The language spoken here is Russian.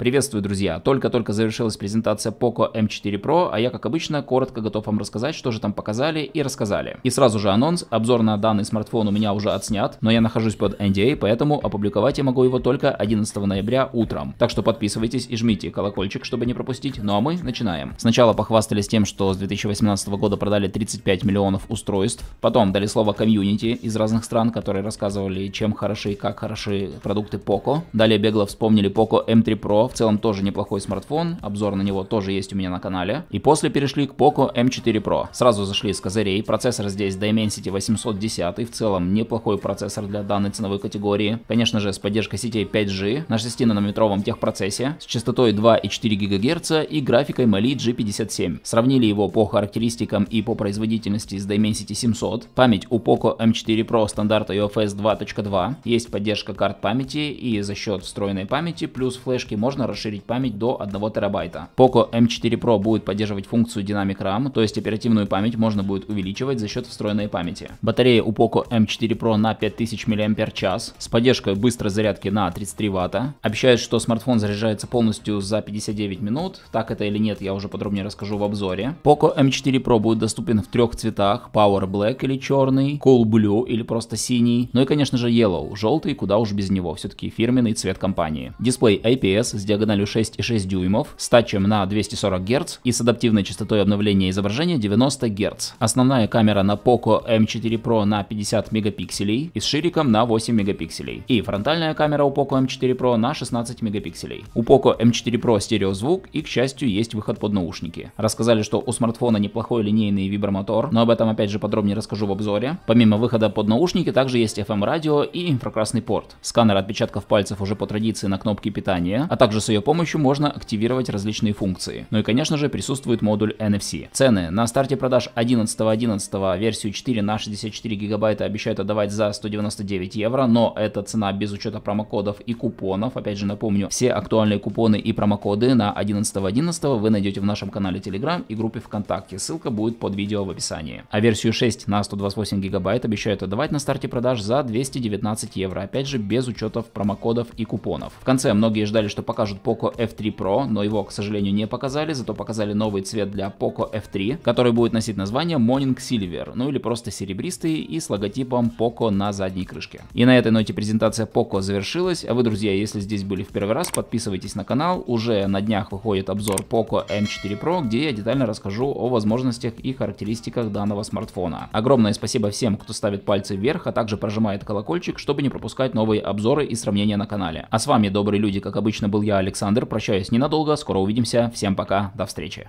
Приветствую, друзья! Только-только завершилась презентация Poco M4 эм Pro, а я, как обычно, коротко готов вам рассказать, что же там показали и рассказали. И сразу же анонс, обзор на данный смартфон у меня уже отснят, но я нахожусь под NDA, а, поэтому опубликовать я могу его только 11 ноября утром. Так что подписывайтесь и жмите колокольчик, чтобы не пропустить, ну а мы начинаем. Сначала похвастались тем, что с 2018 года продали 35 миллионов устройств, потом дали слово комьюнити из разных стран, которые рассказывали, чем хороши и как хороши продукты Poco, далее бегло вспомнили Poco M3 эм Pro, в целом тоже неплохой смартфон, обзор на него тоже есть у меня на канале. И после перешли к Poco M4 эм Pro. Сразу зашли с козырей, процессор здесь Dimensity 810, в целом неплохой процессор для данной ценовой категории. Конечно же с поддержкой сетей 5G на 6 нанометровом техпроцессе с частотой 2,4 ГГц и графикой Mali G57. Сравнили его по характеристикам и по производительности с Dimensity 700. Память у Poco M4 эм Pro стандарта UFS 2.2. Есть поддержка карт памяти и за счет встроенной памяти плюс флешки можно можно расширить память до 1 терабайта. Poco M4 Pro будет поддерживать функцию Dynamic RAM, то есть оперативную память можно будет увеличивать за счет встроенной памяти. Батарея у Poco M4 Pro на 5000 мАч с поддержкой быстрой зарядки на 33 Вт. Обещают, что смартфон заряжается полностью за 59 минут, так это или нет я уже подробнее расскажу в обзоре. Poco M4 Pro будет доступен в трех цветах, Power Black или черный, Cool Blue или просто синий, ну и конечно же Yellow, желтый, куда уж без него, все-таки фирменный цвет компании. Дисплей IPS с диагональю 6 и 6 дюймов, с тачем на 240 Гц и с адаптивной частотой обновления изображения 90 Гц. Основная камера на Poco M4 эм Pro на 50 мегапикселей и с шириком на 8 мегапикселей. И фронтальная камера у Poco M4 эм Pro на 16 мегапикселей. У Poco M4 эм Pro стереозвук и, к счастью, есть выход под наушники. Рассказали, что у смартфона неплохой линейный вибромотор, но об этом опять же подробнее расскажу в обзоре. Помимо выхода под наушники также есть FM-радио и инфракрасный порт. Сканер отпечатков пальцев уже по традиции на кнопке питания, а также также с ее помощью можно активировать различные функции. Ну и конечно же присутствует модуль NFC. Цены на старте продаж 11.11 версию 4 на 64 гигабайта обещают отдавать за 199 евро, но это цена без учета промокодов и купонов. Опять же напомню, все актуальные купоны и промокоды на 11.11 вы найдете в нашем канале Telegram и группе ВКонтакте. Ссылка будет под видео в описании. А версию 6 на 128 гигабайт обещают отдавать на старте продаж за 219 евро. Опять же без учетов промокодов и купонов. В конце многие ждали, что покажут покажут Poco F3 Pro, но его, к сожалению, не показали, зато показали новый цвет для Poco F3, который будет носить название Morning Silver, ну или просто серебристый и с логотипом Poco на задней крышке. И на этой ноте презентация Poco завершилась, а вы, друзья, если здесь были в первый раз, подписывайтесь на канал, уже на днях выходит обзор Poco M4 Pro, где я детально расскажу о возможностях и характеристиках данного смартфона. Огромное спасибо всем, кто ставит пальцы вверх, а также прожимает колокольчик, чтобы не пропускать новые обзоры и сравнения на канале. А с вами, добрые люди, как обычно, был я, я, Александр, прощаюсь ненадолго, скоро увидимся, всем пока, до встречи.